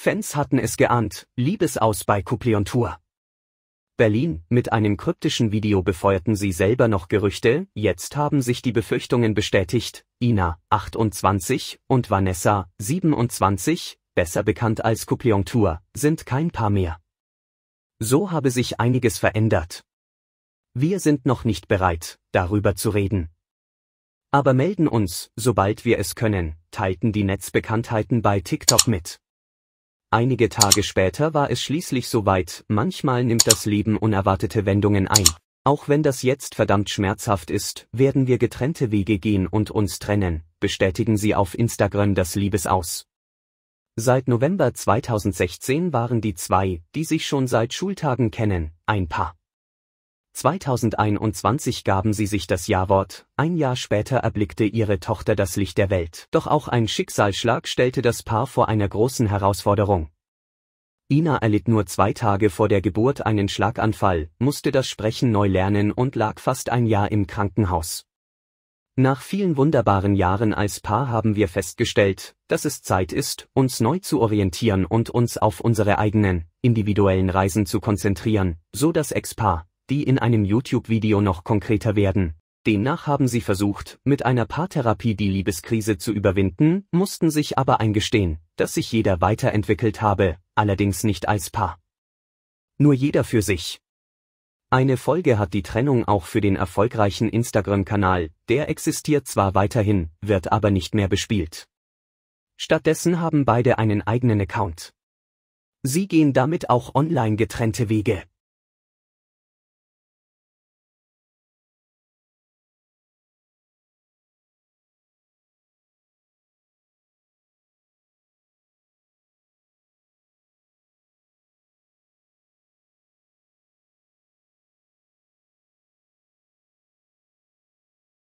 Fans hatten es geahnt, Liebesaus bei Couplet on Tour. Berlin, mit einem kryptischen Video befeuerten sie selber noch Gerüchte, jetzt haben sich die Befürchtungen bestätigt, Ina, 28, und Vanessa, 27, besser bekannt als Couplet Tour, sind kein Paar mehr. So habe sich einiges verändert. Wir sind noch nicht bereit, darüber zu reden. Aber melden uns, sobald wir es können, teilten die Netzbekanntheiten bei TikTok mit. Einige Tage später war es schließlich soweit, manchmal nimmt das Leben unerwartete Wendungen ein. Auch wenn das jetzt verdammt schmerzhaft ist, werden wir getrennte Wege gehen und uns trennen, bestätigen sie auf Instagram das Liebesaus. Seit November 2016 waren die zwei, die sich schon seit Schultagen kennen, ein Paar. 2021 gaben sie sich das Jawort, ein Jahr später erblickte ihre Tochter das Licht der Welt. Doch auch ein Schicksalsschlag stellte das Paar vor einer großen Herausforderung. Ina erlitt nur zwei Tage vor der Geburt einen Schlaganfall, musste das Sprechen neu lernen und lag fast ein Jahr im Krankenhaus. Nach vielen wunderbaren Jahren als Paar haben wir festgestellt, dass es Zeit ist, uns neu zu orientieren und uns auf unsere eigenen, individuellen Reisen zu konzentrieren, so das Ex-Paar die in einem YouTube-Video noch konkreter werden. Demnach haben sie versucht, mit einer Paartherapie die Liebeskrise zu überwinden, mussten sich aber eingestehen, dass sich jeder weiterentwickelt habe, allerdings nicht als Paar. Nur jeder für sich. Eine Folge hat die Trennung auch für den erfolgreichen Instagram-Kanal, der existiert zwar weiterhin, wird aber nicht mehr bespielt. Stattdessen haben beide einen eigenen Account. Sie gehen damit auch online getrennte Wege.